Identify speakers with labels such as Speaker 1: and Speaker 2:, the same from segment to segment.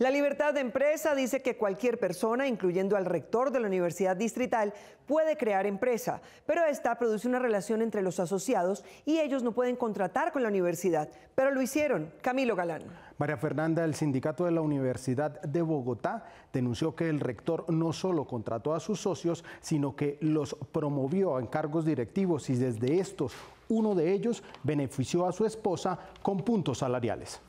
Speaker 1: La libertad de empresa dice que cualquier persona, incluyendo al rector de la Universidad Distrital, puede crear empresa, pero esta produce una relación entre los asociados y ellos no pueden contratar con la universidad, pero lo hicieron. Camilo Galán.
Speaker 2: María Fernanda, el sindicato de la Universidad de Bogotá denunció que el rector no solo contrató a sus socios, sino que los promovió a encargos directivos y desde estos uno de ellos benefició a su esposa con puntos salariales.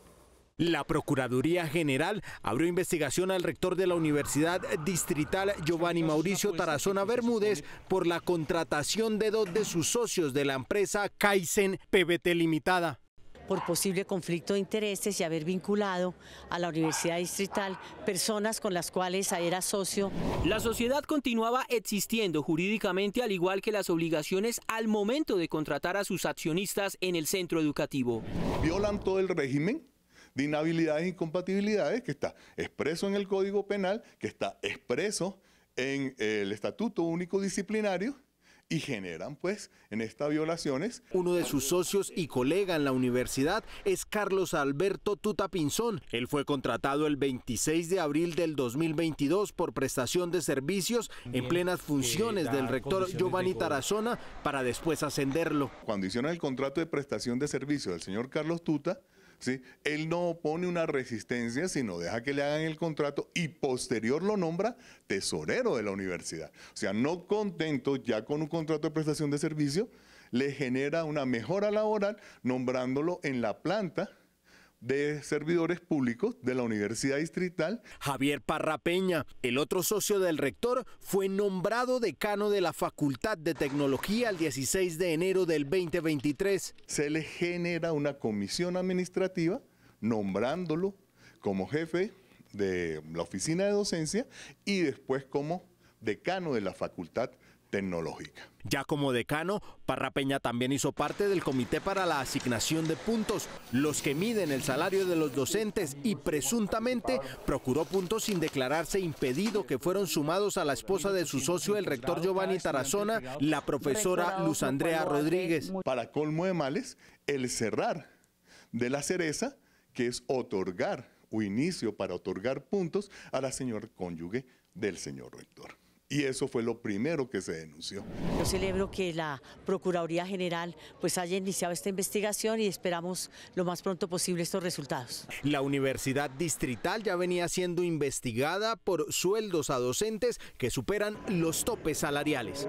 Speaker 2: La Procuraduría General abrió investigación al rector de la Universidad Distrital Giovanni Mauricio Tarazona Bermúdez por la contratación de dos de sus socios de la empresa Kaizen PBT Limitada
Speaker 3: por posible conflicto de intereses y haber vinculado a la Universidad Distrital personas con las cuales era socio. La sociedad continuaba
Speaker 1: existiendo jurídicamente al igual que las obligaciones al momento de contratar a sus accionistas en el centro educativo. Violan todo el régimen de inhabilidades e incompatibilidades que está expreso en el Código Penal, que está expreso en eh, el Estatuto Único Disciplinario y generan pues en estas violaciones. Uno de sus socios
Speaker 2: y colega en la universidad es Carlos Alberto Tuta Pinzón. Él fue contratado el 26 de abril del 2022 por prestación de servicios en plenas funciones del rector Giovanni Tarazona
Speaker 1: para después ascenderlo. Cuando hicieron el contrato de prestación de servicios del señor Carlos Tuta, él no opone una resistencia, sino deja que le hagan el contrato y posterior lo nombra tesorero de la universidad. O sea, no contento ya con un contrato de prestación de servicio, le genera una mejora laboral nombrándolo en la planta de servidores públicos de la Universidad Distrital. Javier Parrapeña, el otro socio del rector, fue nombrado decano de la Facultad de Tecnología el 16 de enero del 2023. Se le genera una comisión administrativa nombrándolo como jefe de la oficina de docencia y después como decano de la Facultad tecnológica.
Speaker 2: Ya como decano, Parra también hizo parte del comité para la asignación de puntos, los que miden el salario de los docentes y presuntamente procuró puntos sin declararse impedido que fueron sumados a la esposa de su socio, el rector
Speaker 1: Giovanni Tarazona, la profesora Luz Andrea Rodríguez. Para colmo de males, el cerrar de la cereza, que es otorgar o inicio para otorgar puntos a la señora cónyuge del señor rector y eso fue lo primero que se denunció.
Speaker 3: Yo celebro que la Procuraduría General pues haya iniciado esta investigación y esperamos lo más pronto posible estos resultados.
Speaker 2: La Universidad Distrital ya venía siendo investigada por sueldos a docentes que superan los topes salariales.